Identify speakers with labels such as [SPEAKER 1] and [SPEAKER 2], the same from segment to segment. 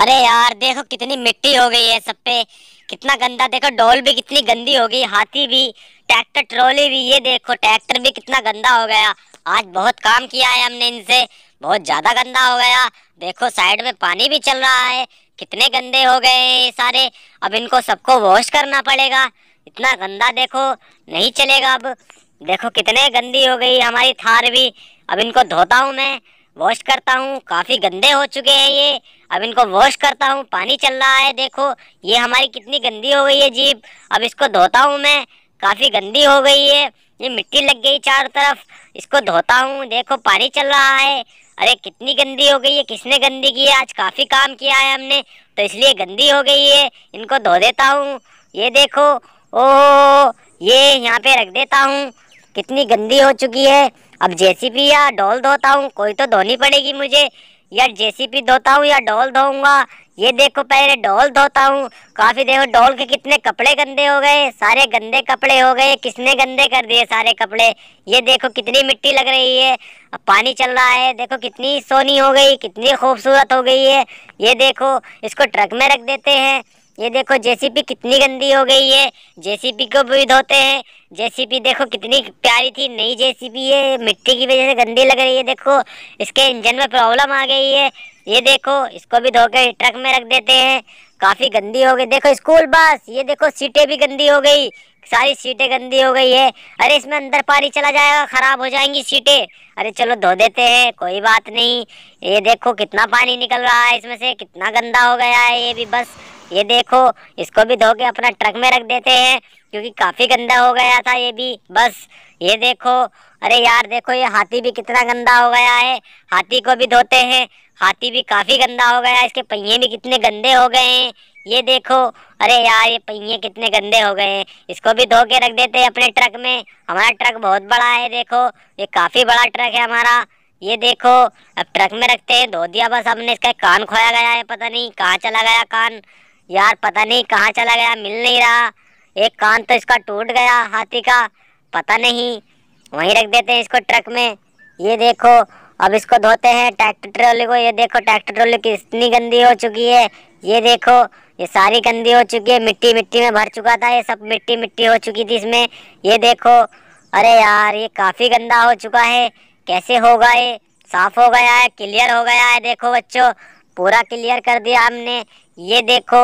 [SPEAKER 1] अरे यार देखो कितनी मिट्टी हो गई है सब पे कितना गंदा देखो डोल भी कितनी गंदी हो गई हाथी भी ट्रैक्टर ट्रॉली भी ये देखो ट्रैक्टर भी कितना गंदा हो गया आज बहुत काम किया है हमने इनसे बहुत ज़्यादा गंदा हो गया देखो साइड में पानी भी चल रहा है कितने गंदे हो गए सारे अब इनको सबको वॉश करना पड़ेगा इतना गंदा देखो नहीं चलेगा अब देखो कितने गंदी हो गई हमारी थार भी अब इनको धोता हूँ मैं वॉश करता हूँ काफ़ी गंदे हो चुके हैं ये अब इनको वॉश करता हूँ पानी चल रहा है देखो ये हमारी कितनी गंदी हो गई है जीप अब इसको धोता हूँ मैं काफ़ी गंदी हो गई है ये मिट्टी लग गई चारों तरफ इसको धोता हूँ देखो पानी चल रहा है अरे कितनी गंदी हो गई है किसने गंदी की है आज काफ़ी काम किया है हमने तो इसलिए गंदी हो गई है इनको धो देता हूँ ये देखो ओ ये यहाँ पे रख देता हूँ कितनी गंदी हो चुकी है अब जेसीपी या डॉल धोता हूँ कोई तो धोनी पड़ेगी मुझे यार जेसीपी धोता हूँ या डॉल धोऊंगा ये देखो पहले डॉल धोता हूँ काफ़ी देखो डॉल के कितने कपड़े गंदे हो गए सारे गंदे कपड़े हो गए किसने गंदे कर दिए सारे कपड़े ये देखो कितनी मिट्टी लग रही है अब पानी चल रहा है देखो कितनी सोनी हो गई कितनी खूबसूरत हो गई है ये देखो इसको ट्रक में रख देते हैं ये देखो जेसीपी कितनी गंदी हो गई है जेसीपी को भी धोते हैं जेसीपी देखो कितनी प्यारी थी नई जेसीपी है मिट्टी की वजह से गंदी लग रही है देखो इसके इंजन में प्रॉब्लम आ गई है ये देखो इसको भी धोके ट्रक में रख देते हैं काफ़ी गंदी हो गई देखो स्कूल बस ये देखो सीटें भी गंदी हो गई सारी सीटें गंदी हो गई है अरे इसमें अंदर पानी चला जाएगा खराब हो जाएंगी सीटें अरे चलो धो देते हैं कोई बात नहीं ये देखो कितना पानी निकल रहा है इसमें से कितना गंदा हो गया है ये भी बस ये देखो इसको भी धो के अपना ट्रक में रख देते हैं क्योंकि काफ़ी गंदा हो गया था ये भी बस ये देखो अरे यार देखो ये हाथी भी कितना गंदा हो गया है हाथी को भी धोते हैं हाथी भी काफ़ी गंदा हो गया है इसके पहिए भी कितने गंदे हो गए हैं ये देखो अरे यार ये पहिए कितने गंदे हो गए हैं इसको भी धो के रख देते हैं अपने ट्रक में हमारा ट्रक बहुत बड़ा है देखो ये काफ़ी बड़ा ट्रक है हमारा ये देखो अब ट्रक में रखते हैं धो दिया बस हमने इसका कान खोया गया है पता नहीं कहाँ चला गया कान यार पता नहीं कहाँ चला गया मिल नहीं रहा एक कान तो इसका टूट गया हाथी का पता नहीं वहीं रख देते हैं इसको ट्रक में ये देखो अब इसको धोते हैं ट्रैक्टर ट्रॉली को ये देखो ट्रैक्टर ट्रॉली कितनी गंदी हो चुकी है ये देखो ये सारी गंदी हो चुकी है मिट्टी मिट्टी में भर चुका था ये सब मिट्टी मिट्टी हो चुकी थी इसमें ये देखो अरे यार ये काफ़ी गंदा हो चुका है कैसे होगा ये साफ हो गया है क्लियर हो गया है देखो बच्चों पूरा क्लियर कर दिया हमने ये देखो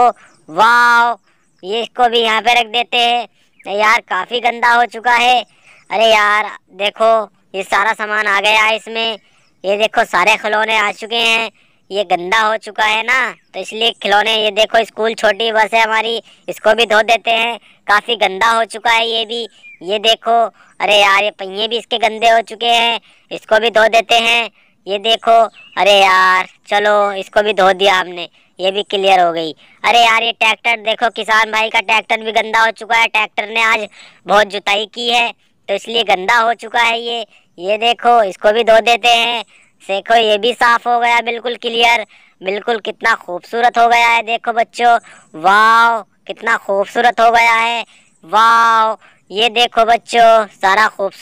[SPEAKER 1] वाह ये इसको भी यहाँ पे रख देते हैं यार काफ़ी गंदा हो चुका है अरे यार देखो ये सारा सामान आ गया है इसमें ये देखो सारे खिलौने आ चुके हैं ये गंदा हो चुका है ना तो इसलिए खिलौने ये देखो स्कूल छोटी बस है हमारी इसको भी धो देते हैं काफ़ी गंदा हो चुका है ये भी ये देखो अरे यार ये पहिए भी इसके गंदे हो चुके हैं इसको भी धो देते हैं ये देखो अरे यार चलो इसको भी धो दिया हमने ये भी क्लियर हो गई अरे यार ये ट्रैक्टर देखो किसान भाई का ट्रैक्टर भी गंदा हो चुका है ट्रैक्टर ने आज बहुत जुताई की है तो इसलिए गंदा हो चुका है ये ये देखो इसको भी धो देते हैं देखो ये भी साफ हो गया बिल्कुल क्लियर बिल्कुल कितना खूबसूरत हो गया है देखो बच्चों वाह कितना खूबसूरत हो गया है वाह ये देखो बच्चों सारा खूबसूरत